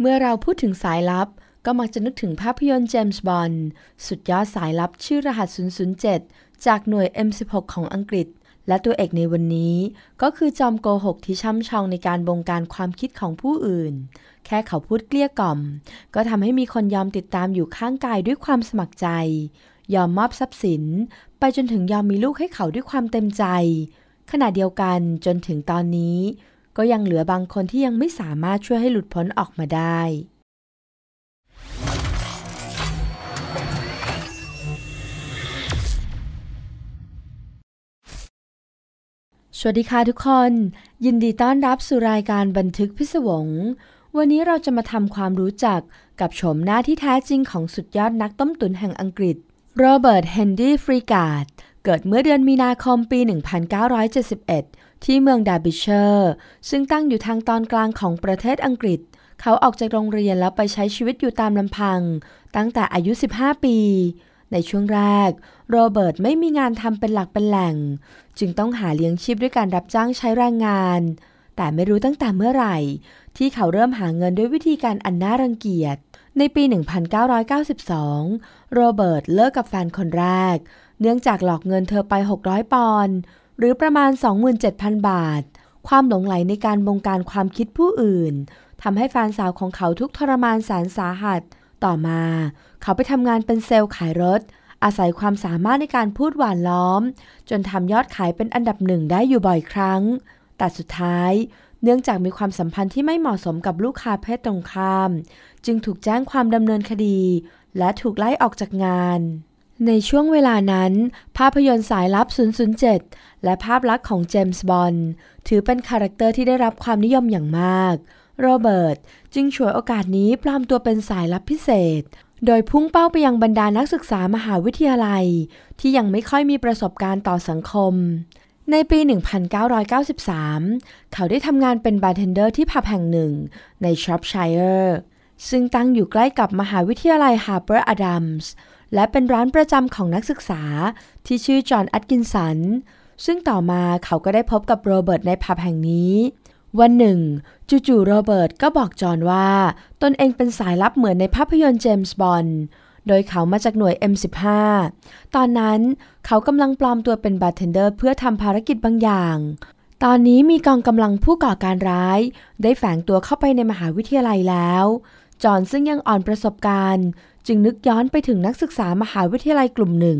เมื่อเราพูดถึงสายลับ ก็มักจะนึกถึงภาพยนตร์เจมส์บอนด์สุดยอดสายลับชื่อรหัส 007 จากหน่วย M16 ของอังกฤษ และตัวเอกในวันนี้ ก็คือจอมโกหกที่ช่ำชองในการบงการความคิดของผู้อื่น แค่เขาพูดเกลี้ยกล่อม ก็ทำให้มีคนยอมติดตามอยู่ข้างกายด้วยความสมัครใจ ยอมมอบทรัพย์สิน ไปจนถึงยอมมีลูกให้เขาด้วยความเต็มใจขณะเดียวกันจนถึงตอนนี้ก็ยังเหลือบางคนที่ยังไม่สามารถช่วยให้หลุดพ้นออกมาได้ สวัสดีค่ะทุกคน ยินดีต้อนรับสู่รายการบันทึกพิศวง วันนี้เราจะมาทำความรู้จักกับโฉมหน้าที่แท้จริงของสุดยอดนักต้มตุ๋นแห่งอังกฤษโรเบิร์ตเฮนดี้ฟรีการ์ดเกิดเมื่อเดือนมีนาคมปี 1971ที่เมืองดาบิเชอร์ซึ่งตั้งอยู่ทางตอนกลางของประเทศอังกฤษ เขาออกจากโรงเรียนแล้วไปใช้ชีวิตอยู่ตามลำพัง ตั้งแต่อายุ 15 ปี ในช่วงแรก โรเบิร์ตไม่มีงานทำเป็นหลักเป็นแหล่ง จึงต้องหาเลี้ยงชีพด้วยการรับจ้างใช้แรงงาน แต่ไม่รู้ตั้งแต่เมื่อไหร่ ที่เขาเริ่มหาเงินด้วยวิธีการอันน่ารังเกียจในปี 1992 โรเบิร์ตเลิกกับแฟนคนแรก เนื่องจากหลอกเงินเธอไป 600 ปอนด์หรือประมาณ 27,000 บาท ความหลงไหลในการบงการความคิดผู้อื่นทำให้แฟนสาวของเขาทุกทรมานแสนสาหัส ต่อมาเขาไปทำงานเป็นเซลล์ขายรถ อาศัยความสามารถในการพูดหวานล้อม จนทำยอดขายเป็นอันดับหนึ่งได้อยู่บ่อยครั้ง แต่สุดท้าย เนื่องจากมีความสัมพันธ์ที่ไม่เหมาะสมกับลูกค้าเพศตรงข้าม จึงถูกแจ้งความดำเนินคดี และถูกไล่ออกจากงานในช่วงเวลานั้น ภาพยนตร์สายลับ 007 และภาพลักษณ์ของเจมส์บอนด์ถือเป็นคาแรคเตอร์ที่ได้รับความนิยมอย่างมาก โรเบิร์ตจึงฉวยโอกาสนี้ปลอมตัวเป็นสายลับพิเศษ โดยพุ่งเป้าไปยังบรรดานักศึกษามหาวิทยาลัย ที่ยังไม่ค่อยมีประสบการณ์ต่อสังคม ในปี 1993 เขาได้ทำงานเป็นบาร์เทนเดอร์ที่ผับแห่งหนึ่งในชอปชัยเออร์ซึ่งตั้งอยู่ใกล้กับมหาวิทยาลัยฮาร์เปอร์อดัมส์และเป็นร้านประจำของนักศึกษาที่ชื่อจอห์นอัตกินสัน ซึ่งต่อมาเขาก็ได้พบกับโรเบิร์ตในผับแห่งนี้ วันหนึ่งจู่ๆ โรเบิร์ตก็บอกจอห์นว่า ตนเองเป็นสายลับเหมือนในภาพยนตร์เจมส์บอนด์ โดยเขามาจากหน่วย M15 ตอนนั้นเขากำลังปลอมตัวเป็นบาร์เทนเดอร์ เพื่อทำภารกิจบางอย่าง ตอนนี้มีกองกำลังผู้ก่อการร้าย ได้แฝงตัวเข้าไปในมหาวิทยาลัยแล้ว จอนซึ่งยังอ่อนประสบการณ์จึงนึกย้อนไปถึงนักศึกษามหาวิทยาลัยกลุ่มหนึ่ง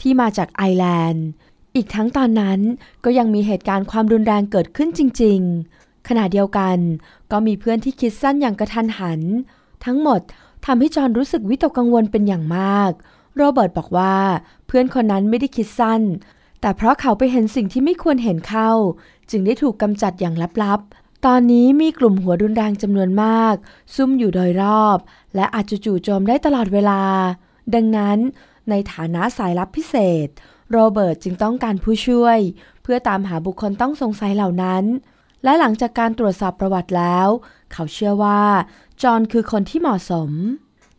ที่มาจากไอแลนด์ อีกทั้งตอนนั้นก็ยังมีเหตุการณ์ความรุนแรงเกิดขึ้นจริงๆ ขณะเดียวกัน ก็มีเพื่อนที่คิดสั้นอย่างกระทันหัน ทั้งหมดทำให้จอนรู้สึกวิตกกังวลเป็นอย่างมาก โรเบิร์ตบอกว่า เพื่อนคนนั้นไม่ได้คิดสั้น แต่เพราะเขาไปเห็นสิ่งที่ไม่ควรเห็นเข้า จึงได้ถูกกำจัดอย่างลับๆตอนนี้มีกลุ่มหัวรุนแรงจำนวนมาก ซุ่มอยู่โดยรอบ และอาจจะจู่โจมได้ตลอดเวลา ดังนั้น ในฐานะสายลับพิเศษ โรเบิร์ตจึงต้องการผู้ช่วย เพื่อตามหาบุคคลต้องสงสัยเหล่านั้น และหลังจากการตรวจสอบประวัติแล้ว เขาเชื่อว่า จอห์นคือคนที่เหมาะสม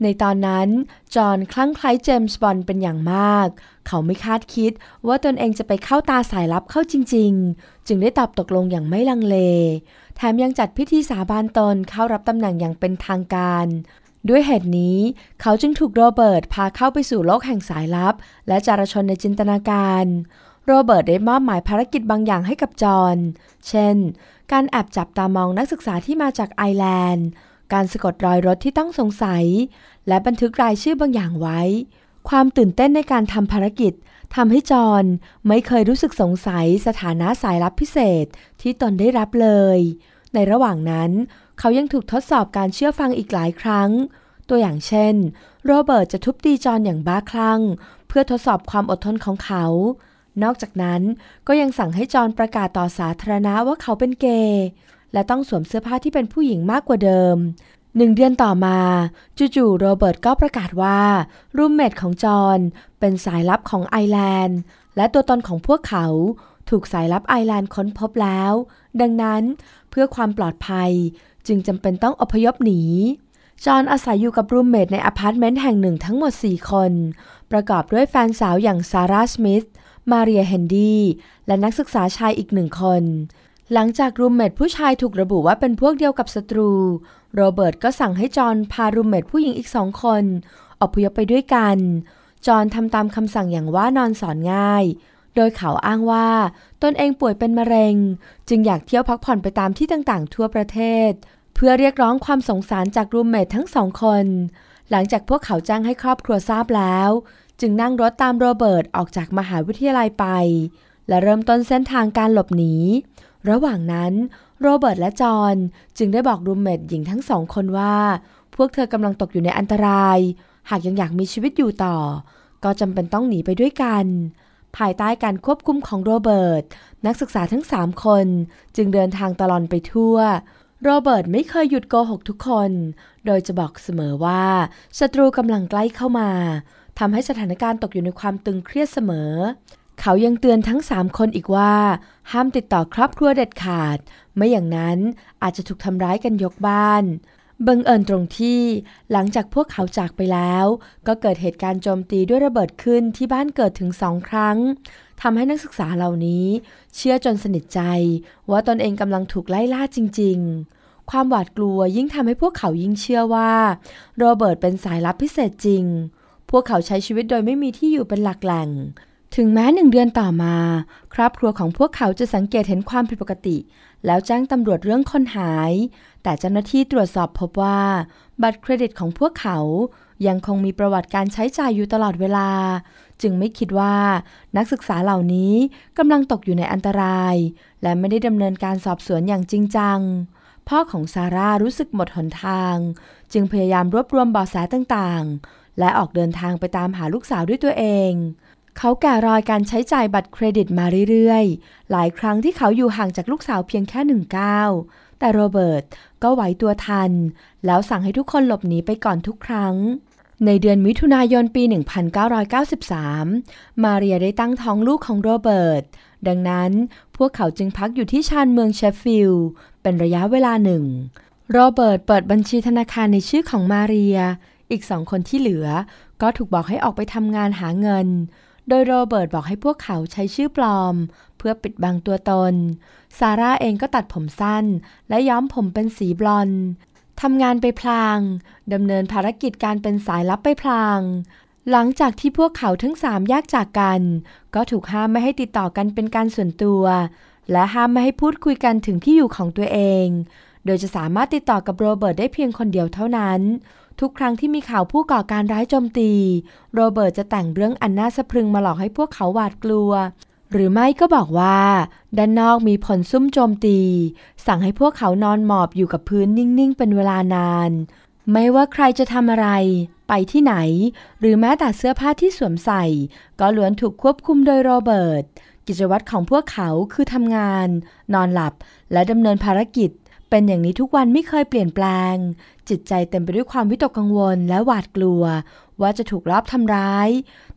ในตอนนั้น จอห์นคลั่งไคล้เจมส์บอนด์เป็นอย่างมาก เขาไม่คาดคิดว่าตนเองจะไปเข้าตาสายลับเข้าจริงๆ จึงได้ตอบตกลงอย่างไม่ลังเลแถมยังจัดพิธีสาบานตนเข้ารับตำแหน่งอย่างเป็นทางการ ด้วยเหตุนี้เขาจึงถูกโรเบิร์ตพาเข้าไปสู่โลกแห่งสายลับ และจารชนในจินตนาการ โรเบิร์ตได้มอบหมายภารกิจบางอย่างให้กับจอห์นเช่นการแอบจับตามองนักศึกษาที่มาจากไอร์แลนด์การสะกดรอยรถที่ต้องสงสัย และบันทึกรายชื่อบางอย่างไว้ความตื่นเต้นในการทำภารกิจทำให้จอนไม่เคยรู้สึกสงสัยสถานะสายลับพิเศษที่ตนได้รับเลย ในระหว่างนั้นเขายังถูกทดสอบการเชื่อฟังอีกหลายครั้ง ตัวอย่างเช่น โรเบิร์ตจะทุบตีจอนอย่างบ้าคลั่ง เพื่อทดสอบความอดทนของเขา นอกจากนั้นก็ยังสั่งให้จอนประกาศต่อสาธารณะว่าเขาเป็นเกย์และต้องสวมเสื้อผ้าที่เป็นผู้หญิงมากกว่าเดิมหนึ่งเดือนต่อมาจู่ๆโรเบิร์ตก็ประกาศว่ารูมเมทของจอห์นเป็นสายลับของไอแลนด์ และตัวตนของพวกเขาถูกสายลับไอแลนด์ค้นพบแล้ว ดังนั้นเพื่อความปลอดภัยจึงจำเป็นต้องอพยพหนี จอห์นอาศัยอยู่กับรูมเมทในอพาร์ตเมนต์แห่งหนึ่งทั้งหมด 4 คน ประกอบด้วยแฟนสาวอย่างซาร่าสมิธมาเรียเฮนดี้และนักศึกษาชายอีกหนึ่งคนหลังจากรูมเมทผู้ชายถูกระบุว่าเป็นพวกเดียวกับศัตรู โรเบิร์ตก็สั่งให้จอห์นพารูมเมทผู้หญิงอีกสองคนอพยพไปด้วยกัน จอห์นทำตามคำสั่งอย่างว่านอนสอนง่าย โดยเขาอ้างว่าตนเองป่วยเป็นมะเร็ง จึงอยากเที่ยวพักผ่อนไปตามที่ต่างๆ ทั่วประเทศ เพื่อเรียกร้องความสงสารจากรูมเมททั้งสองคน หลังจากพวกเขาจ้างให้ครอบครัวทราบแล้ว จึงนั่งรถตามโรเบิร์ตออกจากมหาวิทยาลัยไป และเริ่มต้นเส้นทางการหลบหนีระหว่างนั้น โรเบิร์ตและจอห์นจึงได้บอกรูมเมทหญิงทั้งสองคนว่า พวกเธอกำลังตกอยู่ในอันตราย หากยังอยากมีชีวิตอยู่ต่อ ก็จำเป็นต้องหนีไปด้วยกัน ภายใต้การควบคุมของโรเบิร์ต นักศึกษาทั้งสามคน จึงเดินทางตลอดไปทั่ว โรเบิร์ตไม่เคยหยุดโกหกทุกคน โดยจะบอกเสมอว่าศัตรูกำลังใกล้เข้ามาทำให้สถานการณ์ตกอยู่ในความตึงเครียดเสมอเขายังเตือนทั้ง 3 คนอีกว่า ห้ามติดต่อครอบครัวเด็ดขาด ไม่อย่างนั้นอาจจะถูกทำร้ายกันยกบ้านบังเอิญตรงที่ หลังจากพวกเขาจากไปแล้ว ก็เกิดเหตุการณ์โจมตีด้วยระเบิดขึ้นที่บ้านเกิดถึงสองครั้งทำให้นักศึกษาเหล่านี้ เชื่อจนสนิทใจ ว่าตนเองกำลังถูกไล่ล่าจริง ๆ ความหวาดกลัวยิ่งทำให้พวกเขายิ่งเชื่อว่า โรเบิร์ตเป็นสายลับพิเศษจริง พวกเขาใช้ชีวิตโดยไม่มีที่อยู่เป็นหลักแหล่งถึงแม้หนึ่งเดือนต่อมา ครอบครัวของพวกเขาจะสังเกตเห็นความผิดปกติ แล้วแจ้งตำรวจเรื่องคนหาย แต่เจ้าหน้าที่ตรวจสอบพบว่า บัตรเครดิตของพวกเขายังคงมีประวัติการใช้จ่ายอยู่ตลอดเวลา จึงไม่คิดว่านักศึกษาเหล่านี้กำลังตกอยู่ในอันตราย และไม่ได้ดำเนินการสอบสวนอย่างจริงจัง พ่อของซาร่ารู้สึกหมดหนทาง จึงพยายามรวบรวมเบาะแสต่างๆ และออกเดินทางไปตามหาลูกสาวด้วยตัวเองเขาแก่รอยการใช้จ่ายบัตรเครดิตมาเรื่อยๆ หลายครั้งที่เขาอยู่ห่างจากลูกสาวเพียงแค่หนึ่งก้าว แต่โรเบิร์ตก็ไหวตัวทัน แล้วสั่งให้ทุกคนหลบหนีไปก่อนทุกครั้ง ในเดือนมิถุนายนปี 1993 มาเรียได้ตั้งท้องลูกของโรเบิร์ต ดังนั้นพวกเขาจึงพักอยู่ที่ชานเมืองเชฟฟิลด์เป็นระยะเวลาหนึ่ง โรเบิร์ตเปิดบัญชีธนาคารในชื่อของมาเรีย อีกสองคนที่เหลือก็ถูกบอกให้ออกไปทำงานหาเงินโดยโรเบิร์ตบอกให้พวกเขาใช้ชื่อปลอม เพื่อปิดบังตัวตน ซาร่าเองก็ตัดผมสั้นและย้อมผมเป็นสีบลอนทำงานไปพลาง ดำเนินภารกิจการเป็นสายลับไปพลาง หลังจากที่พวกเขาทั้งสามแยกจากกัน ก็ถูกห้ามไม่ให้ติดต่อกันเป็นการส่วนตัว และห้ามไม่ให้พูดคุยกันถึงที่อยู่ของตัวเอง โดยจะสามารถติดต่อกับโรเบิร์ตได้เพียงคนเดียวเท่านั้นทุกครั้งที่มีข่าวผู้ก่อการร้ายโจมตี โรเบิร์ตจะแต่งเรื่องอันน่าสะพรึงมาหลอกให้พวกเขาหวาดกลัว หรือไม่ก็บอกว่า ด้านนอกมีผลซุ่มโจมตี สั่งให้พวกเขานอนหมอบอยู่กับพื้นนิ่งๆเป็นเวลานาน ไม่ว่าใครจะทำอะไร ไปที่ไหน หรือแม้แต่เสื้อผ้าที่สวมใส่ ก็ล้วนถูกควบคุมโดยโรเบิร์ตกิจวัตรของพวกเขาคือทำงาน นอนหลับและดำเนินภารกิจ เป็นอย่างนี้ทุกวันไม่เคยเปลี่ยนแปลงจิตใจเต็มไปด้วยความวิตกกังวลและหวาดกลัว ว่าจะถูกลอบทำร้าย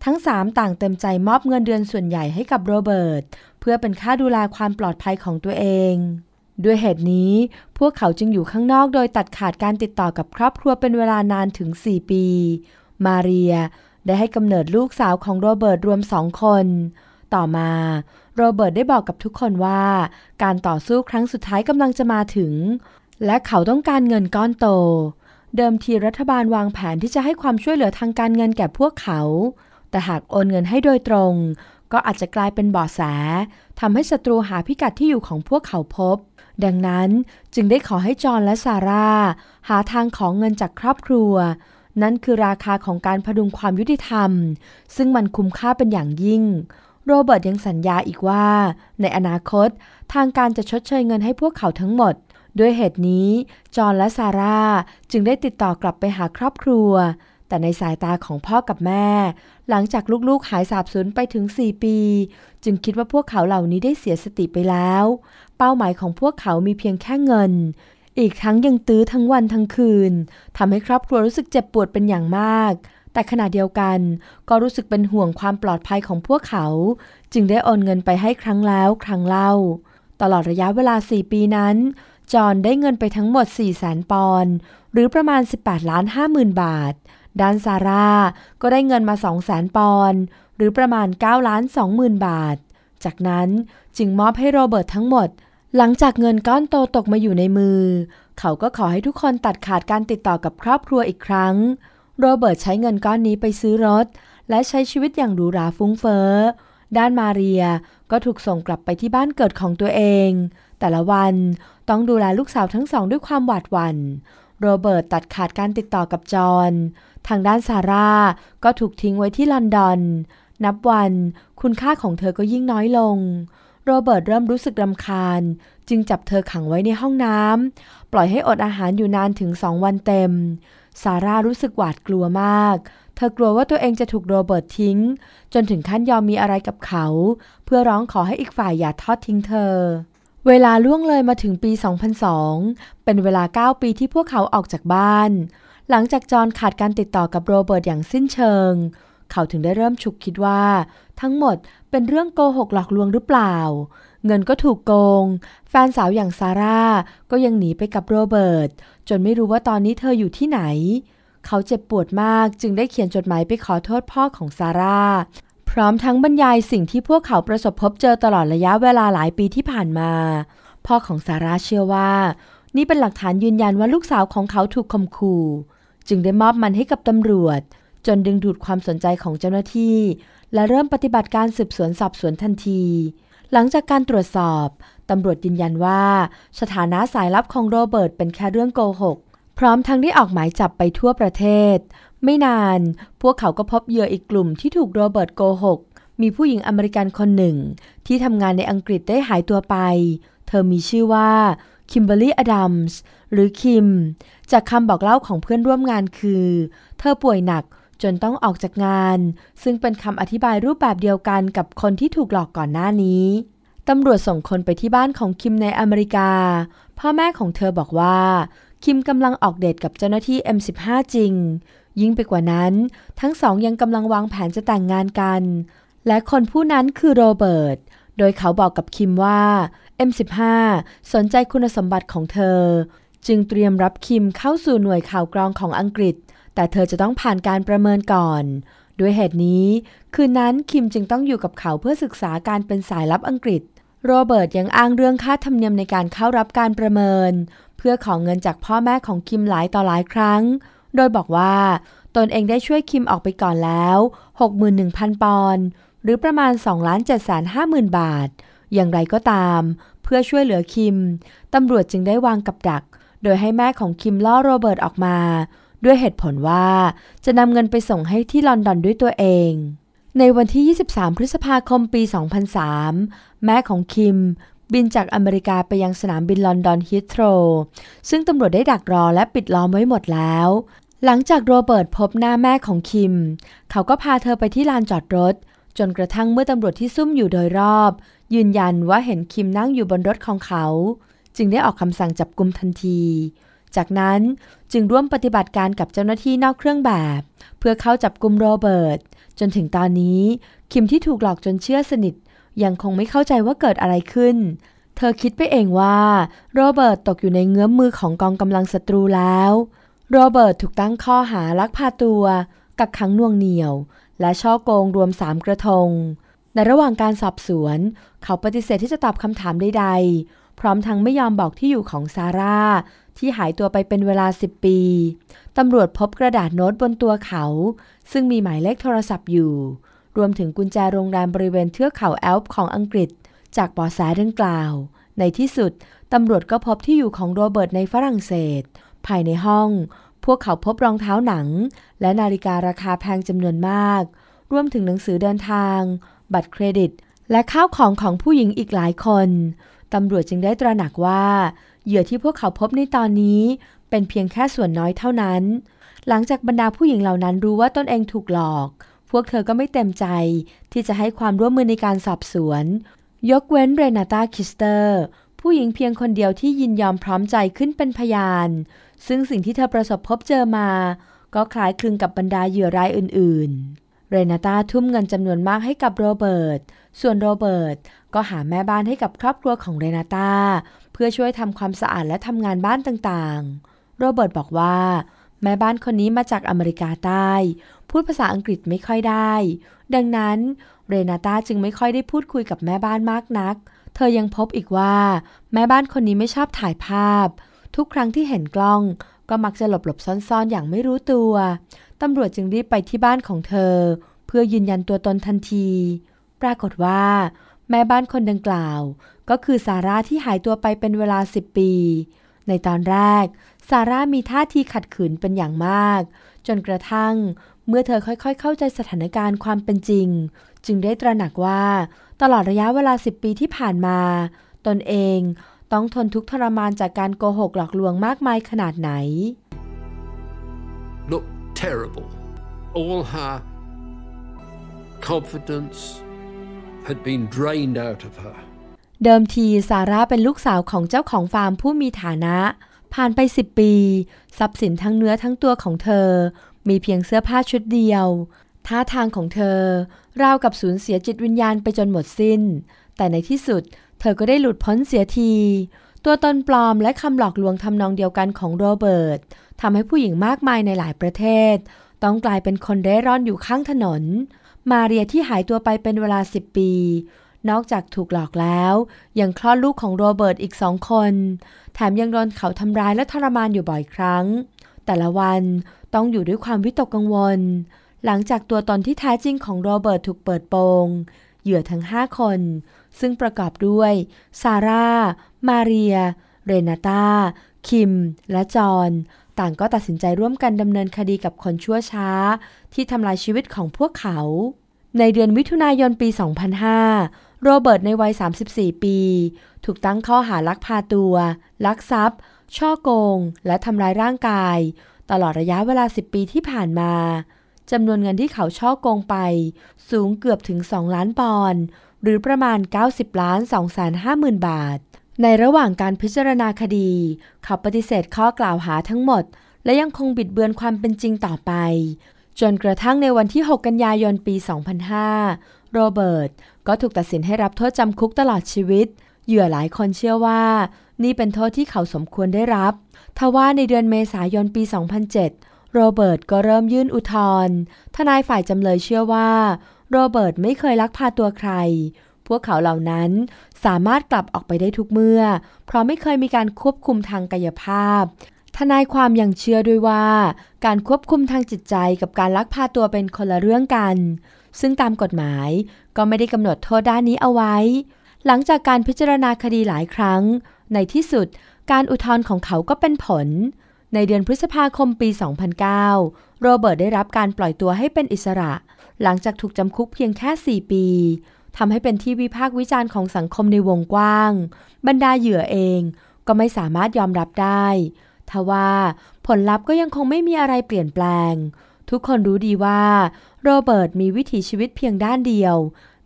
ทั้งสามต่างเต็มใจมอบเงินเดือนส่วนใหญ่ให้กับโรเบิร์ตเพื่อเป็นค่าดูแลความปลอดภัยของตัวเอง ด้วยเหตุนี้ พวกเขาจึงอยู่ข้างนอกโดยตัดขาดการติดต่อกับครอบครัวเป็นเวลานานถึง 4 ปี มาเรียได้ให้กำเนิดลูกสาวของโรเบิร์ตรวมสองคน ต่อมา โรเบิร์ตได้บอกกับทุกคนว่า การต่อสู้ครั้งสุดท้ายกำลังจะมาถึงและเขาต้องการเงินก้อนโต เดิมทีรัฐบาลวางแผนที่จะให้ความช่วยเหลือทางการเงินแก่พวกเขา แต่หากโอนเงินให้โดยตรง ก็อาจจะกลายเป็นบ่อแสทำให้ศัตรูหาพิกัดที่อยู่ของพวกเขาพบ ดังนั้นจึงได้ขอให้จอห์นและซาร่าหาทางของเงินจากครอบครัว นั่นคือราคาของการพดุงความยุติธรรม ซึ่งมันคุ้มค่าเป็นอย่างยิ่ง โรเบิร์ตยังสัญญาอีกว่า ในอนาคต ทางการจะชดเชยเงินให้พวกเขาทั้งหมดด้วยเหตุนี้ จอห์นและซาร่าจึงได้ติดต่อกลับไปหาครอบครัว แต่ในสายตาของพ่อกับแม่ หลังจากลูกๆหายสาบสูญไปถึง 4 ปี จึงคิดว่าพวกเขาเหล่านี้ได้เสียสติไปแล้ว เป้าหมายของพวกเขา มีเพียงแค่เงิน อีกทั้งยังตื้อทั้งวันทั้งคืนทำให้ครอบครัวรู้สึกเจ็บปวดเป็นอย่างมาก แต่ขณะเดียวกัน ก็รู้สึกเป็นห่วงความปลอดภัยของพวกเขา จึงได้โอนเงินไปให้ครั้งแล้ว ครั้งเล่า ตลอดระยะเวลา 4 ปีนั้นจอนได้เงินไปทั้งหมด 4 0 0 0 0ปอนด์ หรือประมาณ 18 ล้าน50,000 บาทด้านซาร่าก็ได้เงินมา 2 0 0 0 0 0 ปอนด์ หรือประมาณ9ล้าน20,000 บาท จากนั้นจึงมอบให้โรเบิร์ตทั้งหมด หลังจากเงินก้อนโตตกมาอยู่ในมือ เขาก็ขอให้ทุกคนตัดขาดการติดต่อกับครอบครัวอีกครั้ง โรเบิร์ตใช้เงินก้อนนี้ไปซื้อรถ และใช้ชีวิตอย่างหรูหราฟุ้งเฟ้อ ด้านมาเรียก็ถูกส่งกลับไปที่บ้านเกิดของตัวเอง แต่ละวันต้องดูแลลูกสาวทั้งสอง ด้วยความหวาดหวัน่นโรเบิร์ตตัดขาดการติดต่อกับจอห์นทางด้านซาร่าก็ถูกทิ้งไว้ที่ลอนดอน นับวัน คุณค่าของเธอก็ยิ่งน้อยลง โรเบิร์ตเริ่มรู้สึกรำคาญ จึงจับเธอขังไว้ในห้องน้ำปล่อยให้อดอาหารอยู่นานถึงสองวันเต็มซาร่ารู้สึกหวาดกลัวมาก เธอกลัวว่าตัวเองจะถูกโรเบิร์ตทิ้ง จนถึงขั้นยอมมีอะไรกับเขา เพื่อร้องขอให้อีกฝ่ายอย่าทอดทิ้งเธอเวลาล่วงเลยมาถึงปี 2002 เป็นเวลา 9 ปีที่พวกเขาออกจากบ้าน หลังจากจอห์นขาดการติดต่อกับโรเบิร์ตอย่างสิ้นเชิง เขาถึงได้เริ่มฉุกคิดว่า ทั้งหมดเป็นเรื่องโกหกหลอกลวงหรือเปล่า เงินก็ถูกโกง แฟนสาวอย่างซาร่าก็ยังหนีไปกับโรเบิร์ตจนไม่รู้ว่าตอนนี้เธออยู่ที่ไหน เขาเจ็บปวดมากจึงได้เขียนจดหมายไปขอโทษพ่อของซาร่าพร้อมทั้งบรรยายสิ่งที่พวกเขาประสบพบเจอตลอดระยะเวลาหลายปีที่ผ่านมา พ่อของซาร่าเชื่อว่านี่เป็นหลักฐานยืนยันว่าลูกสาวของเขาถูกข่มขู่ จึงได้มอบมันให้กับตำรวจ จนดึงดูดความสนใจของเจ้าหน้าที่ และเริ่มปฏิบัติการสืบสวนสอบสวนทันที หลังจากการตรวจสอบตำรวจยืนยันว่าสถานะสายลับของโรเบิร์ตเป็นแค่เรื่องโกหกพร้อมทั้งได้ออกหมายจับไปทั่วประเทศไม่นาน พวกเขาก็พบเหยื่ออีกกลุ่มที่ถูกโรเบิร์ตโกหก มีผู้หญิงอเมริกันคนหนึ่ง ที่ทำงานในอังกฤษได้หายตัวไป เธอมีชื่อว่าคิมเบอรี่อดัมส์หรือคิม จากคำบอกเล่าของเพื่อนร่วมงานคือ เธอป่วยหนักจนต้องออกจากงาน ซึ่งเป็นคำอธิบายรูปแบบเดียวกันกับคนที่ถูกหลอกก่อนหน้านี้ ตำรวจส่งคนไปที่บ้านของคิมในอเมริกา พ่อแม่ของเธอบอกว่าคิมกำลังออกเดทกับเจ้าหน้าที่ M15 จริงยิ่งไปกว่านั้นทั้งสองยังกำลังวางแผนจะแต่งงานกัน และคนผู้นั้นคือโรเบิร์ตโดยเขาบอกกับคิมว่า M15 สนใจคุณสมบัติของเธอ จึงเตรียมรับคิมเข้าสู่หน่วยข่าวกรองของอังกฤษ แต่เธอจะต้องผ่านการประเมินก่อน ด้วยเหตุนี้ คืนนั้นคิมจึงต้องอยู่กับเขาเพื่อศึกษาการเป็นสายลับอังกฤษ โรเบิร์ตยังอ้างเรื่องค่าธรรมเนียมในการเข้ารับการประเมิน เพื่อของเงินจากพ่อแม่ของคิมหลายต่อหลายครั้งโดยบอกว่าตนเองได้ช่วยคิมออกไปก่อนแล้ว 61,000 ปอนด์ หรือประมาณ 2 7 5 0 0 0 บาท อย่างไรก็ตาม เพื่อช่วยเหลือคิม ตำรวจจึงได้วางกับดัก โดยให้แม่ของคิมล่อโรเบิร์ตออกมา ด้วยเหตุผลว่าจะนำเงินไปส่งให้ที่ลอนดอนด้วยตัวเอง ในวันที่ 23 พฤษภาคมปี 2003 แม่ของคิมบินจากอเมริกาไปยังสนามบินลอนดอนฮิตโตรซึ่งตำรวจได้ดักรอและปิดล้อมไว้หมดแล้วหลังจากโรเบิร์ตพบหน้าแม่ของคิม เขาก็พาเธอไปที่ลานจอดรถ จนกระทั่งเมื่อตำรวจที่ซุ่มอยู่โดยรอบ ยืนยันว่าเห็นคิมนั่งอยู่บนรถของเขา จึงได้ออกคำสั่งจับกุมทันที จากนั้นจึงร่วมปฏิบัติการกับเจ้าหน้าที่นอกเครื่องแบบ เพื่อเข้าจับกุมโรเบิร์ตจนถึงตอนนี้ คิมที่ถูกหลอกจนเชื่อสนิทยังคงไม่เข้าใจว่าเกิดอะไรขึ้น เธอคิดไปเองว่าโรเบิร์ตตกอยู่ในเงื้อมมือของกองกำลังศัตรูแล้วโรเบิร์ตถูกตั้งข้อหาลักพาตัวกักขังน่วงเหนียว และช่อโกงรวมสามกระทง ในระหว่างการสอบสวน เขาปฏิเสธที่จะตอบคำถามใดๆพร้อมทั้งไม่ยอมบอกที่อยู่ของซาร่า ที่หายตัวไปเป็นเวลา 10 ปี ตำรวจพบกระดาษโน้ตบนตัวเขา ซึ่งมีหมายเลขโทรศัพท์อยู่ รวมถึงกุญแจโรงแรมบริเวณเทือกเขาแอลป์ของอังกฤษ จากบอแสดังกล่าว ในที่สุดตำรวจก็พบที่อยู่ของโรเบิร์ตในฝรั่งเศสภายในห้อง พวกเขาพบรองเท้าหนัง และนาฬิการาคาแพงจำนวนมาก รวมถึงหนังสือเดินทาง บัตรเครดิต และข้าวของของผู้หญิงอีกหลายคน ตำรวจจึงได้ตระหนักว่า เหยื่อที่พวกเขาพบในตอนนี้ เป็นเพียงแค่ส่วนน้อยเท่านั้น หลังจากบรรดาผู้หญิงเหล่านั้นรู้ว่าตนเองถูกหลอก พวกเธอก็ไม่เต็มใจที่จะให้ความร่วมมือในการสอบสวน ยกเว้นเรนาตาคิสเตอร์ ผู้หญิงเพียงคนเดียวที่ยินยอมพร้อมใจขึ้นเป็นพยานซึ่งสิ่งที่เธอประสบพบเจอมา ก็คล้ายคลึงกับบรรดาเหยื่อรายอื่น ๆ เรนาตาทุ่มเงินจำนวนมากให้กับโรเบิร์ต ส่วนโรเบิร์ตก็หาแม่บ้านให้กับครอบครัวของเรนาตา เพื่อช่วยทำความสะอาดและทำงานบ้านต่างๆ โรเบิร์ตบอกว่า แม่บ้านคนนี้มาจากอเมริกาใต้ พูดภาษาอังกฤษไม่ค่อยได้ ดังนั้น เรนาตาจึงไม่ค่อยได้พูดคุยกับแม่บ้านมากนัก เธอยังพบอีกว่า แม่บ้านคนนี้ไม่ชอบถ่ายภาพทุกครั้งที่เห็นกล้องก็มักจะหลบหลบซ่อนๆอย่างไม่รู้ตัว ตำรวจจึงรีบไปที่บ้านของเธอ เพื่อยืนยันตัวตนทันที ปรากฏว่า แม่บ้านคนดังกล่าว ก็คือซาร่าที่หายตัวไปเป็นเวลา 10 ปี ในตอนแรกซาร่ามีท่าทีขัดขืนเป็นอย่างมาก จนกระทั่งเมื่อเธอค่อยๆ เข้าใจสถานการณ์ความเป็นจริง จึงได้ตระหนักว่าตลอดระยะเวลา10ปีที่ผ่านมา ตนเองต้องทนทุกข์ทรมานจากการโกหกหลอกลวงมากมายขนาดไหน Look terrible all her confidence had been drained out of her เดิมทีซาร่าเป็นลูกสาวของเจ้าของฟาร์มผู้มีฐานะ ผ่านไปสิบปีทรัพย์สินทั้งเนื้อทั้งตัวของเธอมีเพียงเสื้อผ้าชุดเดียว ท่าทางของเธอราวกับสูญเสียจิตวิญญาณไปจนหมดสิน้น แต่ในที่สุดธอก็ได้หลุดพ้นเสียที ตัวตนปลอมและคำหลอกลวงทำนองเดียวกันของโรเบิร์ตทำให้ผู้หญิงมากมายในหลายประเทศ ต้องกลายเป็นคนเร่ร่อนอยู่ข้างถนน มาเรียที่หายตัวไปเป็นเวลา 10 ปี นอกจากถูกหลอกแล้ว ยังคลอดลูกของโรเบิร์ตอีกสองคน แถมยังโดนเขาทำร้ายและทรมานอยู่บ่อยครั้ง แต่ละวันต้องอยู่ด้วยความวิตกกังวล หลังจากตัวตนที่แท้จริงของโรเบิร์ตถูกเปิดโปง เหยื่อทั้ง5คนซึ่งประกอบด้วยซาร่า มาเรีย เรนาตาคิม และจอนต่างก็ตัดสินใจร่วมกันดำเนินคดีกับคนชั่วช้า ที่ทำลายชีวิตของพวกเขา ในเดือนมิถุนายนปี 2005 โรเบิร์ตในวัย 34 ปี ถูกตั้งข้อหาลักพาตัว ลักทรัพย์ ช่อโกง และทำลายร่างกาย ตลอดระยะเวลา 10 ปีที่ผ่านมา จำนวนเงินที่เขาช่อโกงไป สูงเกือบถึง 2 ล้านปอนด์หรือประมาณ 90 ล้าน2 5 0 0 0บาท ในระหว่างการพิจารณาคดี เขาปฏิเสธข้อกล่าวหาทั้งหมด และยังคงบิดเบือนความเป็นจริงต่อไป จนกระทั่งในวันที่ 6 กันยายนปี 2005 โรเบิร์ตก็ถูกตัดสินให้รับโทษจำคุกตลอดชีวิต เหยื่อหลายคนเชื่อว่า นี่เป็นโทษที่เขาสมควรได้รับทว่าในเดือนเมษายนปี 2007 โรเบิร์ตก็เริ่มยื่นอุทธรณ์ทนายฝ่ายจำเลยเชื่อว่าโรเบิร์ตไม่เคยลักพาตัวใคร พวกเขาเหล่านั้นสามารถกลับออกไปได้ทุกเมื่อ เพราะไม่เคยมีการควบคุมทางกายภาพ ทนายความยังเชื่อด้วยว่า การควบคุมทางจิตใจกับการลักพาตัวเป็นคนละเรื่องกัน ซึ่งตามกฎหมายก็ไม่ได้กำหนดโทษด้านนี้เอาไว้ หลังจากการพิจารณาคดีหลายครั้ง ในที่สุด การอุทธรณ์ของเขาก็เป็นผล ในเดือนพฤษภาคมปี 2009 โรเบิร์ตได้รับการปล่อยตัวให้เป็นอิสระเหลังจากถูกจำคุกเพียงแค่ 4 ปี ทำให้เป็นที่วิพากษ์วิจารณ์ของสังคมในวงกว้าง บรรดาเหยื่อเองก็ไม่สามารถยอมรับได้ ทว่าผลลัพธ์ก็ยังคงไม่มีอะไรเปลี่ยนแปลง ทุกคนรู้ดีว่าโรเบิร์ตมีวิถีชีวิตเพียงด้านเดียว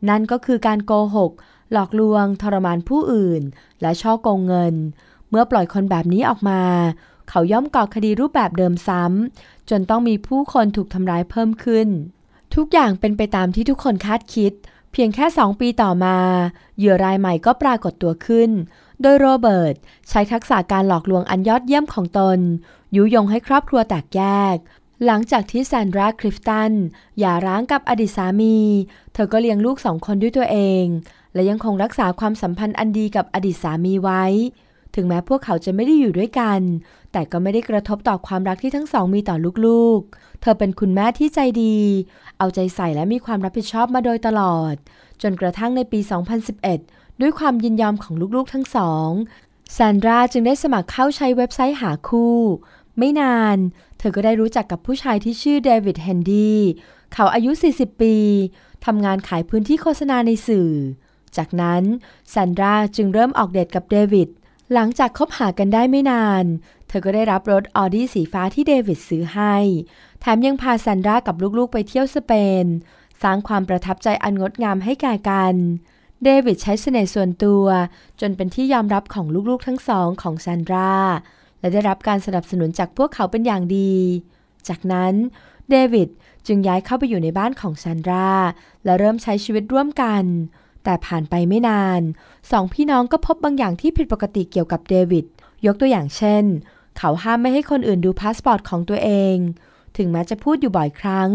นั่นก็คือการโกหก หลอกลวง ทรมานผู้อื่น และช่อโกงเงิน เมื่อปล่อยคนแบบนี้ออกมา เขาย่อมก่อคดีรูปแบบเดิมซ้ำ จนต้องมีผู้คนถูกทำร้ายเพิ่มขึ้นทุกอย่างเป็นไปตามที่ทุกคนคาดคิด เพียงแค่ 2 ปีต่อมาเหยื่อรายใหม่ก็ปรากฏตัวขึ้น โดยโรเบิร์ตใช้ทักษะการหลอกลวงอันยอดเยี่ยมของตนยุยงให้ครอบครัวแตกแยกหลังจากที่แซนดราคริฟตันหย่าร้างกับอดีตสามี เธอก็เลี้ยงลูกสองคนด้วยตัวเอง และยังคงรักษาความสัมพันธ์อันดีกับอดีตสามีไว้ ถึงแม้พวกเขาจะไม่ได้อยู่ด้วยกัน แต่ก็ไม่ได้กระทบต่อความรักที่ทั้งสอง มีต่อลูกๆเธอเป็นคุณแม่ที่ใจดี เอาใจใส่และมีความรับผิดชอบมาโดยตลอด จนกระทั่งในปี 2011 ด้วยความยินยอมของลูกๆทั้งสองซานดราจึงได้สมัครเข้าใช้เว็บไซต์หาคู่ ไม่นาน เธอก็ได้รู้จักกับผู้ชายที่ชื่อเดวิด เฮนดี้ เขาอายุ 40 ปี ทำงานขายพื้นที่โฆษณาในสื่อ จากนั้นซานดราจึงเริ่มออกเดทกับเดวิดหลังจากคบหากันได้ไม่นาน เธอก็ได้รับรถออดี้สีฟ้าที่เดวิดซื้อให้ แถมยังพาซันดรากับลูกๆ ไปเที่ยวสเปน สร้างความประทับใจอันงดงามให้แก่กัน เดวิดใช้เสน่ห์ส่วนตัวจนเป็นที่ยอมรับของลูกๆทั้งสองของซันดรา และได้รับการสนับสนุนจากพวกเขาเป็นอย่างดี จากนั้นเดวิดจึงย้ายเข้าไปอยู่ในบ้านของซันดรา และเริ่มใช้ชีวิตร่วมกันแต่ผ่านไปไม่นาน สองพี่น้องก็พบบางอย่างที่ผิดปกติเกี่ยวกับเดวิด ยกตัวอย่างเช่น เขาห้ามไม่ให้คนอื่นดูพาสปอร์ตของตัวเอง ถึงแม้จะพูดอยู่บ่อยครั้ง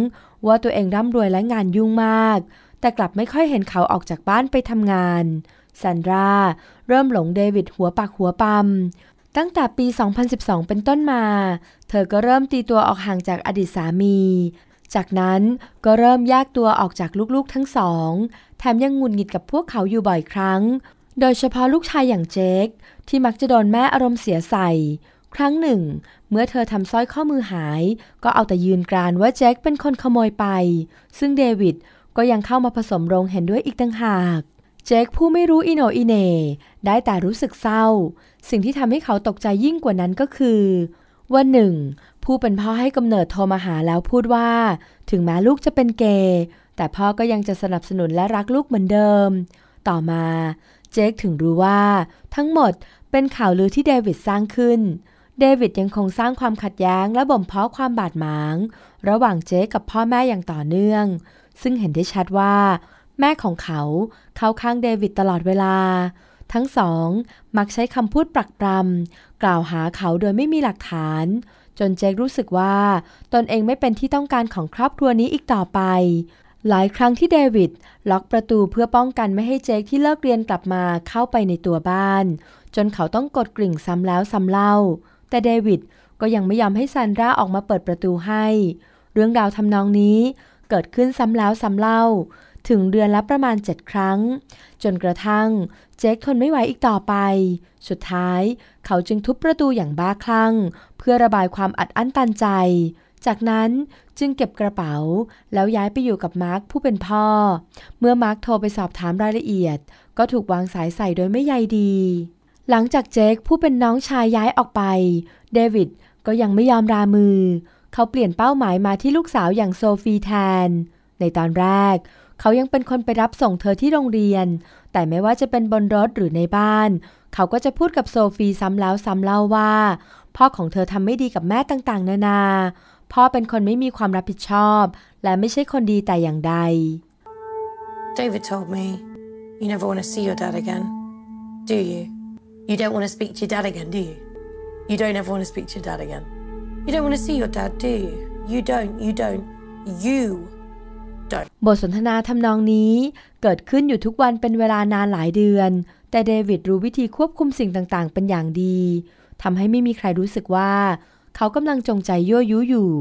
ว่าตัวเองร่ำรวยและงานยุ่งมาก แต่กลับไม่ค่อยเห็นเขาออกจากบ้านไปทำงาน ซันดรา เริ่มหลงเดวิดหัวปากหัวปำตั้งแต่ปี 2012 เป็นต้นมา เธอก็เริ่มตีตัวออกห่างจากอดีตสามี จากนั้นก็เริ่มแยกตัวออกจากลูกๆทั้งสองแถมยังงุนหงิดกับพวกเขาอยู่บ่อยครั้ง โดยเฉพาะลูกชายอย่างเจคที่มักจะโดนแม่อารมณ์เสียใส่ ครั้งหนึ่ง เมื่อเธอทำสร้อยข้อมือหาย ก็เอาแต่ยืนกรานว่าเจคเป็นคนขโมยไป ซึ่งเดวิดก็ยังเข้ามาผสมโรงเห็นด้วยอีกต่างหาก เจคผู้ไม่รู้อินโนอิเนได้แต่รู้สึกเศร้า สิ่งที่ทำให้เขาตกใจยิ่งกว่านั้นก็คือวันหนึ่งผู้เป็นพ่อให้กำเนิดโทรมาหาแล้วพูดว่า ถึงแม้ลูกจะเป็นเกย์แต่พ่อก็ยังจะสนับสนุนและรักลูกเหมือนเดิม ต่อมา เจคถึงรู้ว่า ทั้งหมดเป็นข่าวลือที่เดวิดสร้างขึ้น เดวิดยังคงสร้างความขัดแย้งและบ่มเพาะความบาดหมาง ระหว่างเจคกับพ่อแม่อย่างต่อเนื่อง ซึ่งเห็นได้ชัดว่า แม่ของเขาเข้าข้างเดวิดตลอดเวลา ทั้งสอง มักใช้คำพูดปรักปรำกล่าวหาเขาโดยไม่มีหลักฐาน จนเจครู้สึกว่า ตนเองไม่เป็นที่ต้องการของครอบครัวนี้อีกต่อไปหลายครั้งที่เดวิดล็อกประตูเพื่อป้องกันไม่ให้เจคที่เลิกเรียนกลับมาเข้าไปในตัวบ้าน จนเขาต้องกดกริ่งซ้ำแล้วซ้ำเล่า แต่เดวิดก็ยังไม่ยอมให้ซันดราออกมาเปิดประตูให้ เรื่องราวทำนองนี้ เกิดขึ้นซ้ำแล้วซ้ำเล่า ถึงเดือนละประมาณ 7 ครั้ง จนกระทั่งเจคทนไม่ไหวอีกต่อไป สุดท้าย เขาจึงทุบประตูอย่างบ้าคลั่งเพื่อระบายความอัดอั้นตันใจ จากนั้นจึงเก็บกระเป๋า แล้วย้ายไปอยู่กับมาร์คผู้เป็นพ่อ เมื่อมาร์คโทรไปสอบถามรายละเอียด ก็ถูกวางสายใส่โดยไม่ใยดี หลังจากเจคผู้เป็นน้องชายย้ายออกไป เดวิดก็ยังไม่ยอมรามือ เขาเปลี่ยนเป้าหมายมาที่ลูกสาวอย่างโซฟีแทน ในตอนแรก เขายังเป็นคนไปรับส่งเธอที่โรงเรียน แต่ไม่ว่าจะเป็นบนรถหรือในบ้าน เขาก็จะพูดกับโซฟีซ้ำแล้วซ้ำเล่าว่า พ่อของเธอทำไม่ดีกับแม่ต่าง ๆ นานานาพ่อเป็นคนไม่มีความรับผิดชอบ และไม่ใช่คนดีแต่อย่างใด David told me you never want to see your dad again do you you don't want to speak to your dad again do you you don't ever want to speak to your dad again you don't want to see your dad do you you don't you don't you บทสนทนาทำนองนี้เกิดขึ้นอยู่ทุกวันเป็นเวลานานหลายเดือน แต่เดวิดรู้วิธีควบคุมสิ่งต่าง ๆ เป็นอย่างดีทำให้ไม่มีใครรู้สึกว่าเขากำลังจงใจยั่วยุอยู่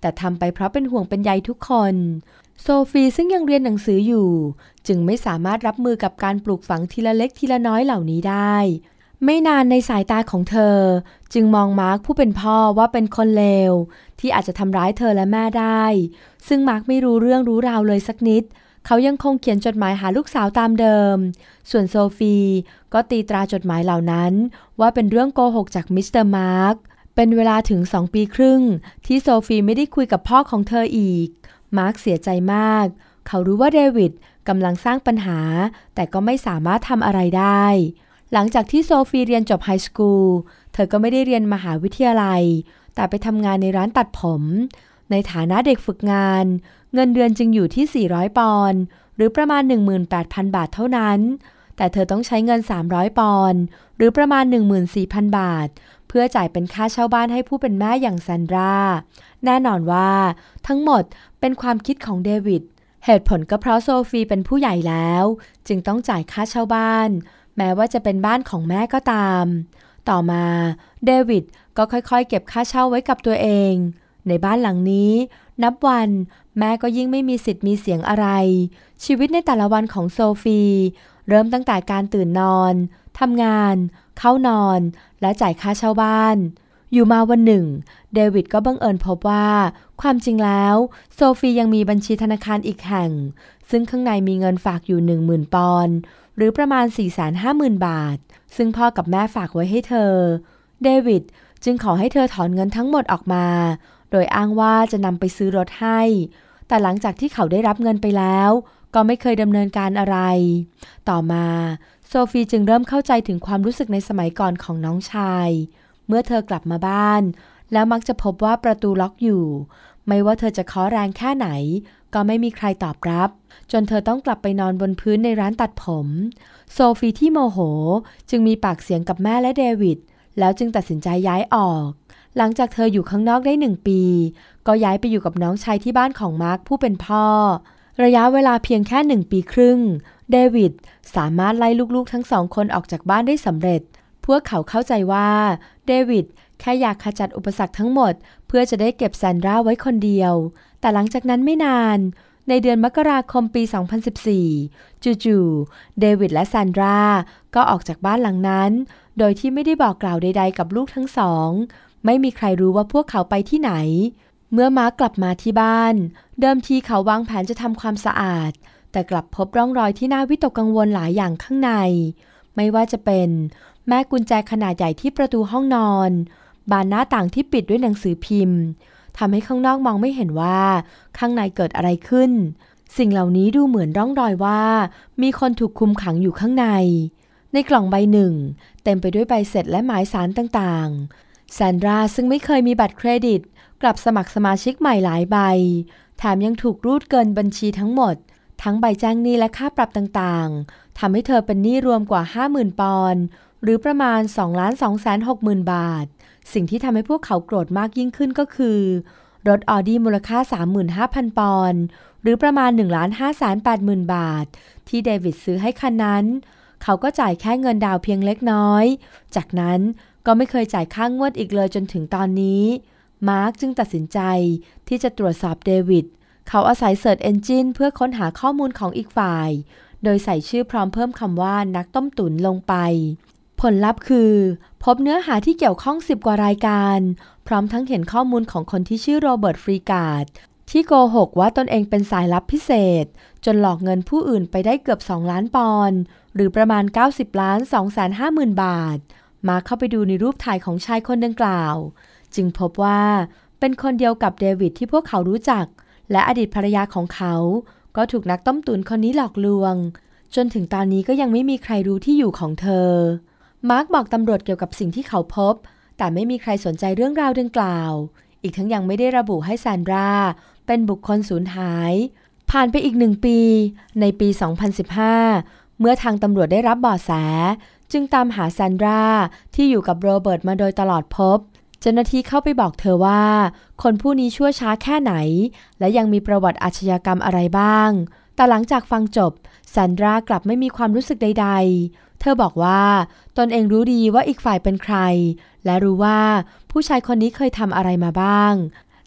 แต่ทำไปเพราะเป็นห่วงเป็นใยทุกคน โซฟีซึ่งยังเรียนหนังสืออยู่ จึงไม่สามารถรับมือกับการปลูกฝังทีละเล็กทีละน้อยเหล่านี้ได้ ไม่นานในสายตาของเธอ จึงมองมาร์คผู้เป็นพ่อว่าเป็นคนเลว ที่อาจจะทำร้ายเธอและแม่ได้ ซึ่งมาร์คไม่รู้เรื่องรู้ราวเลยสักนิด เขายังคงเขียนจดหมายหาลูกสาวตามเดิม ส่วนโซฟีก็ตีตราจดหมายเหล่านั้น ว่าเป็นเรื่องโกหกจากมิสเตอร์มาร์คเป็นเวลาถึงสองปีครึ่งที่โซฟีไม่ได้คุยกับพ่อของเธออีก มาร์กเสียใจมาก เขารู้ว่าเดวิดกำลังสร้างปัญหา แต่ก็ไม่สามารถทำอะไรได้ หลังจากที่โซฟีเรียนจบไฮสคูลเธอก็ไม่ได้เรียนมหาวิทยาลัย แต่ไปทำงานในร้านตัดผม ในฐานะเด็กฝึกงาน เงินเดือนจึงอยู่ที่ 400 ปอนด์หรือประมาณ 18,000 บาทเท่านั้น แต่เธอต้องใช้เงิน 300 ปอนด์หรือประมาณ 14,000บาทเพื่อจ่ายเป็นค่าเช่าบ้านให้ผู้เป็นแม่อย่างซันดรา แน่นอนว่า ทั้งหมดเป็นความคิดของเดวิด เหตุผลก็เพราะโซฟีเป็นผู้ใหญ่แล้ว จึงต้องจ่ายค่าเช่าบ้าน แม้ว่าจะเป็นบ้านของแม่ก็ตาม ต่อมาเดวิดก็ค่อยๆ เก็บค่าเช่าไว้กับตัวเอง ในบ้านหลังนี้ นับวัน แม่ก็ยิ่งไม่มีสิทธิ์มีเสียงอะไร ชีวิตในแต่ละวันของโซฟี เริ่มตั้งแต่การตื่นนอนทำงานเข้านอนและจ่ายค่าเช่าบ้าน อยู่มาวันหนึ่ง เดวิดก็บังเอิญพบว่า ความจริงแล้ว โซฟียังมีบัญชีธนาคารอีกแห่ง ซึ่งข้างในมีเงินฝากอยู่ 10,000ปอนด์หรือประมาณ 450,000 บาท ซึ่งพ่อกับแม่ฝากไว้ให้เธอ เดวิดจึงขอให้เธอถอนเงินทั้งหมดออกมา โดยอ้างว่าจะนำไปซื้อรถให้ แต่หลังจากที่เขาได้รับเงินไปแล้ว ก็ไม่เคยดำเนินการอะไร ต่อมาโซฟีจึงเริ่มเข้าใจถึงความรู้สึกในสมัยก่อนของน้องชาย เมื่อเธอกลับมาบ้าน แล้วมักจะพบว่าประตูล็อกอยู่ ไม่ว่าเธอจะเคาะแรงแค่ไหน ก็ไม่มีใครตอบรับ จนเธอต้องกลับไปนอนบนพื้นในร้านตัดผม โซฟีที่โมโหจึงมีปากเสียงกับแม่และเดวิดแล้วจึงตัดสินใจย้ายออก หลังจากเธออยู่ข้างนอกได้หนึ่งปี ก็ย้ายไปอยู่กับน้องชายที่บ้านของมาร์คผู้เป็นพ่อระยะเวลาเพียงแค่หนึ่งปีครึ่ง เดวิดสามารถไล่ลูกๆ ทั้งสองคนออกจากบ้านได้สำเร็จ พวกเขาเข้าใจว่า เดวิดแค่อยากขจัดอุปสรรคทั้งหมด เพื่อจะได้เก็บแซนดราไว้คนเดียว แต่หลังจากนั้นไม่นาน ในเดือนมกราคมปี 2014จู่ๆเดวิดและแซนดรา ก็ออกจากบ้านหลังนั้น โดยที่ไม่ได้บอกกล่าวใดๆกับลูกทั้งสองไม่มีใครรู้ว่าพวกเขาไปที่ไหนเมื่อม้ากลับมาที่บ้าน เดิมทีเขาวางแผนจะทำความสะอาด แต่กลับพบร่องรอยที่น่าวิตกกังวลหลายอย่างข้างใน ไม่ว่าจะเป็น แม่กุญแจขนาดใหญ่ที่ประตูห้องนอน บานหน้าต่างที่ปิดด้วยหนังสือพิมพ์ทำให้ข้างนอกมองไม่เห็นว่าข้างในเกิดอะไรขึ้น สิ่งเหล่านี้ดูเหมือนร่องรอยว่า มีคนถูกคุมขังอยู่ข้างใน ในกล่องใบหนึ่ง เต็มไปด้วยใบเสร็จและหมายสารต่างๆ แซนดราซึ่งไม่เคยมีบัตรเครดิตกลับสมัครสมาชิกใหม่หลายใบ แถมยังถูกรูดเกินบัญชีทั้งหมด ทั้งใบแจ้งหนี้และค่าปรับต่างๆ ทำให้เธอเป็นหนี้รวมกว่า 50,000 ปอนด์หรือประมาณ 2 2 6 0 0 0 0 บาท สิ่งที่ทำให้พวกเขาโกรธมากยิ่งขึ้นก็คือ รถออดี้มูลค่า 35,000 ปอนด์หรือประมาณ 1 5 8 0 0 0 บาท ที่เดวิดซื้อให้คันนั้น เขาก็จ่ายแค่เงินดาวเพียงเล็กน้อย จากนั้นก็ไม่เคยจ่ายค่างงวดอีกเลยจนถึงตอนนี้มาร์กจึงตัดสินใจที่จะตรวจสอบเดวิดเขาอาศัยเซิร์ชเอนจินเพื่อค้นหาข้อมูลของอีกฝ่าย โดยใส่ชื่อพร้อมเพิ่มคำว่านักต้มตุ๋นลงไป ผลลัพธ์คือ พบเนื้อหาที่เกี่ยวข้อง10กว่ารายการ พร้อมทั้งเห็นข้อมูลของคนที่ชื่อโรเบิร์ตฟรีการดที่โกหกว่าตนเองเป็นสายลับพิเศษ จนหลอกเงินผู้อื่นไปได้เกือบ 2 ล้านปอนด์หรือประมาณ 90ล้าน2 5 0 0 0 0บาทมาเข้าไปดูในรูปถ่ายของชายคนดังกล่าวจึงพบว่าเป็นคนเดียวกับเดวิดที่พวกเขารู้จัก และอดีตภรรยาของเขา ก็ถูกนักต้มตุ๋นคนนี้หลอกลวง จนถึงตอนนี้ก็ยังไม่มีใครรู้ที่อยู่ของเธอมาร์กบอกตำรวจเกี่ยวกับสิ่งที่เขาพบ แต่ไม่มีใครสนใจเรื่องราวดังกล่าว อีกทั้งยังไม่ได้ระบุให้ซานดรา เป็นบุคคลสูญหาย ผ่านไปอีกหนึ่งปี ในปี 2015 เมื่อทางตำรวจได้รับเบาะแส จึงตามหาซานดราที่อยู่กับโรเบิร์ตมาโดยตลอดพบจ้าหน้าที่เข้าไปบอกเธอว่าคนผู้นี้ชั่วช้าแค่ไหน และยังมีประวัติอาชญากรรมอะไรบ้าง แต่หลังจากฟังจบซันดรากลับไม่มีความรู้สึกใด ๆ เธอบอกว่า ตนเองรู้ดีว่าอีกฝ่ายเป็นใคร และรู้ว่า ผู้ชายคนนี้เคยทำอะไรมาบ้าง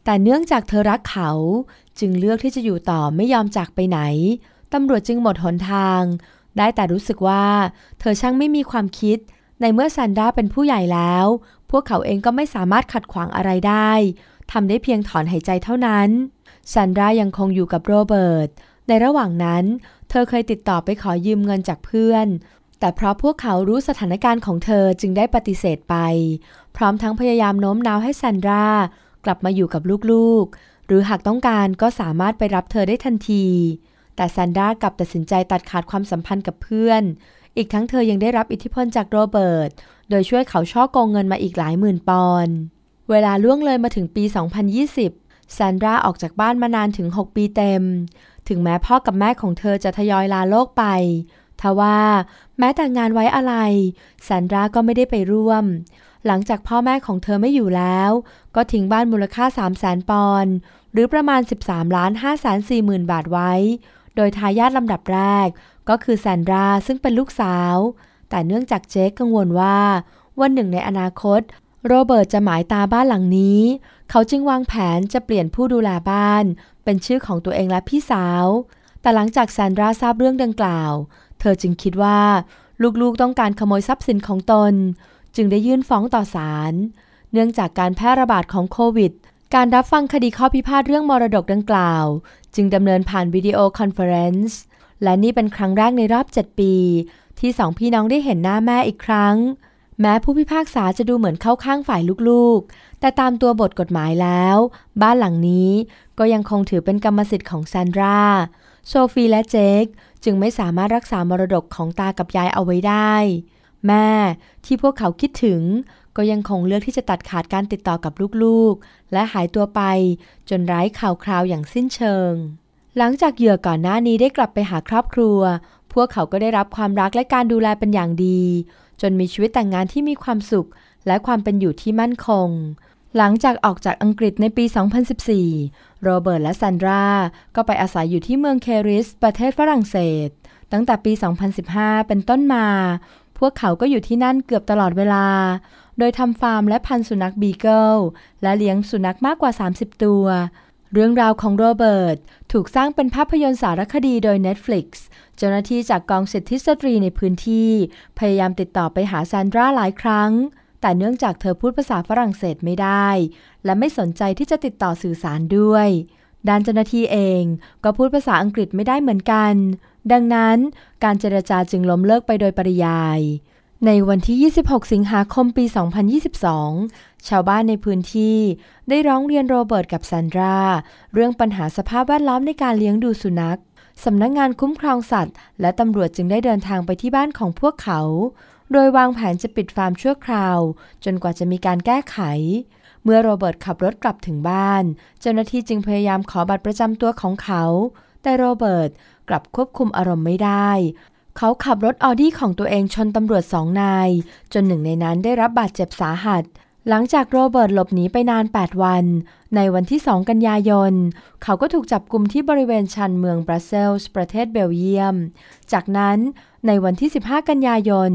แต่เนื่องจากเธอรักเขาจึงเลือกที่จะอยู่ต่อไม่ยอมจากไปไหนตำรวจจึงหมดหนทาง ได้แต่รู้สึกว่า เธอช่างไม่มีความคิดในเมื่อซันดาเป็นผู้ใหญ่แล้ว พวกเขาเองก็ไม่สามารถขัดขวางอะไรได้ ทำได้เพียงถอนหายใจเท่านั้นซันดายังคงอยู่กับโรเบิร์ต ในระหว่างนั้น เธอเคยติดต่อไปขอยืมเงินจากเพื่อน แต่เพราะพวกเขารู้สถานการณ์ของเธอจึงได้ปฏิเสธไป พร้อมทั้งพยายามโน้มน้าวให้ซันดรากลับมาอยู่กับลูกๆ หรือหากต้องการก็สามารถไปรับเธอได้ทันที แต่ซันดรากลับตัดสินใจตัดขาดความสัมพันธ์กับเพื่อนอีกทั้งเธอยังได้รับอิทธิพลจากโรเบิร์ต โดยช่วยเขาช่อโกงเงินมาอีกหลายหมื่นปอน เวลาล่วงเลยมาถึงปี 2020 แซนดราออกจากบ้านมานานถึง 6 ปีเต็ม ถึงแม้พ่อกับแม่ของเธอจะทยอยลาโลกไป ทว่าแม้แต่งานไว้อะไร แซนดราก็ไม่ได้ไปร่วม หลังจากพ่อแม่ของเธอไม่อยู่แล้ว ก็ทิ้งบ้านมูลค่า3 0 0แสนปอนด์หรือประมาณ 13ล้าน5 4 0 0 0 0 บาทไว้ โดยทายาทลำดับแรกก็คือแซนดราซึ่งเป็นลูกสาว แต่เนื่องจากเจคกังวลว่า วันหนึ่งในอนาคต โรเบิร์ตจะหมายตาบ้านหลังนี้ เขาจึงวางแผนจะเปลี่ยนผู้ดูแลบ้าน เป็นชื่อของตัวเองและพี่สาว แต่หลังจากแซนดราทราบเรื่องดังกล่าว เธอจึงคิดว่า ลูกๆต้องการขโมยทรัพย์สินของตน จึงได้ยื่นฟ้องต่อศาลเนื่องจากการแพร่ระบาดของโควิดการรับฟังคดีข้อพิพาทเรื่องมรดกดังกล่าว จึงดำเนินผ่านวิดีโอคอนเฟอเรนซ์และนี่เป็นครั้งแรกในรอบ 7 ปี ที่สองพี่น้องได้เห็นหน้าแม่อีกครั้ง แม้ผู้พิพากษาจะดูเหมือนเข้าข้างฝ่ายลูกๆ แต่ตามตัวบทกฎหมายแล้ว บ้านหลังนี้ก็ยังคงถือเป็นกรรมสิทธิ์ของซานดราโซฟีและเจคจึงไม่สามารถรักษามรดกของตากับยายเอาไว้ได้ แม่ที่พวกเขาคิดถึง ก็ยังคงเลือกที่จะตัดขาดการติดต่อกับลูกๆ และหายตัวไป จนไร้ข่าวคราวอย่างสิ้นเชิงหลังจากเหยื่อก่อนหน้านี้ได้กลับไปหาครอบครัว พวกเขาก็ได้รับความรักและการดูแลเป็นอย่างดี จนมีชีวิตแต่งงานที่มีความสุขและความเป็นอยู่ที่มั่นคง หลังจากออกจากอังกฤษในปี 2014 โรเบิร์ตและซันดราก็ไปอาศัยอยู่ที่เมืองเคริส ประเทศฝรั่งเศส ตั้งแต่ปี 2015 เป็นต้นมา พวกเขาก็อยู่ที่นั่นเกือบตลอดเวลา โดยทำฟาร์มและพันสุนัขบีเกิลและเลี้ยงสุนัขมากกว่า 30 ตัวเรื่องราวของโรเบิร์ตถูกสร้างเป็นภาพยนตร์สารคดีโดย Netflix เจ้าหน้าที่จากกองสิทธิสตรีในพื้นที่พยายามติดต่อไปหาซานดราหลายครั้ง แต่เนื่องจากเธอพูดภาษาฝรั่งเศสไม่ได้และไม่สนใจที่จะติดต่อสื่อสารด้วย ด้านเจ้าหน้าที่เองก็พูดภาษาอังกฤษไม่ได้เหมือนกัน ดังนั้นการเจรจาจึงล้มเลิกไปโดยปริยายในวันที่ 26 สิงหาคมปี 2022 ชาวบ้านในพื้นที่ ได้ร้องเรียนโรเบิร์ตกับซานดรา เรื่องปัญหาสภาพแวดล้อมในการเลี้ยงดูสุนัขสำนักงงานคุ้มครองสัตว์ และตำรวจจึงได้เดินทางไปที่บ้านของพวกเขา โดยวางแผนจะปิดฟาร์มชั่วคราว จนกว่าจะมีการแก้ไข เมื่อโรเบิร์ตขับรถกลับถึงบ้าน เจ้าหน้าที่จึงพยายามขอบัตรประจำตัวของเขา แต่โรเบิร์ตกลับควบคุมอารมณ์ไม่ได้เขาขับรถออดี้ของตัวเองชนตำรวจสองนาย จนหนึ่งในนั้นได้รับบาดเจ็บสาหัส หลังจากโรเบิร์ตหลบหนีไปนาน 8 วัน ในวันที่ 2 กันยายน เขาก็ถูกจับกลุ่มที่บริเวณชันเมืองบรัสเซลส์ประเทศเบลเยียม จากนั้นในวันที่ 15 กันยายน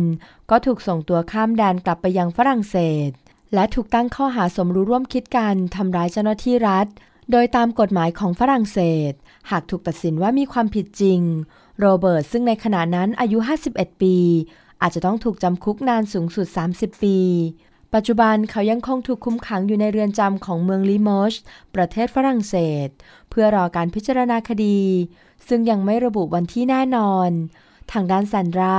ก็ถูกส่งตัวข้ามแดนกลับไปยังฝรั่งเศส และถูกตั้งข้อหาสมรู้ร่วมคิดกันทำร้ายเจ้าหน้าที่รัฐโดยตามกฎหมายของฝรั่งเศส หากถูกตัดสินว่ามีความผิดจริง โรเบิร์ตซึ่งในขณะนั้นอายุ 51 ปี อาจจะต้องถูกจำคุกนานสูงสุด 30 ปี ปัจจุบันเขายังคงถูกคุมขังอยู่ในเรือนจำของเมืองลิมอชประเทศฝรั่งเศส เพื่อรอการพิจารณาคดี ซึ่งยังไม่ระบุวันที่แน่นอน ทางด้านซันดรา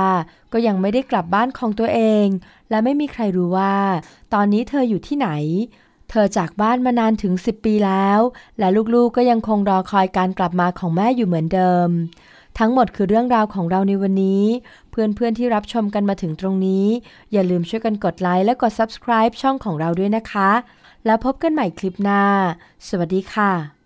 ก็ยังไม่ได้กลับบ้านของตัวเอง และไม่มีใครรู้ว่า ตอนนี้เธออยู่ที่ไหนเธอจากบ้านมานานถึง 10 ปีแล้ว และลูกๆกก็ยังคงรอคอยการกลับมาของแม่อยู่เหมือนเดิม ทั้งหมดคือเรื่องราวของเราในวันนี้ เพื่อน ๆ ที่รับชมกันมาถึงตรงนี้ อย่าลืมช่วยกันกดไลค์และกด subscribe ช่องของเราด้วยนะคะ แล้วพบกันใหม่คลิปหน้า สวัสดีค่ะ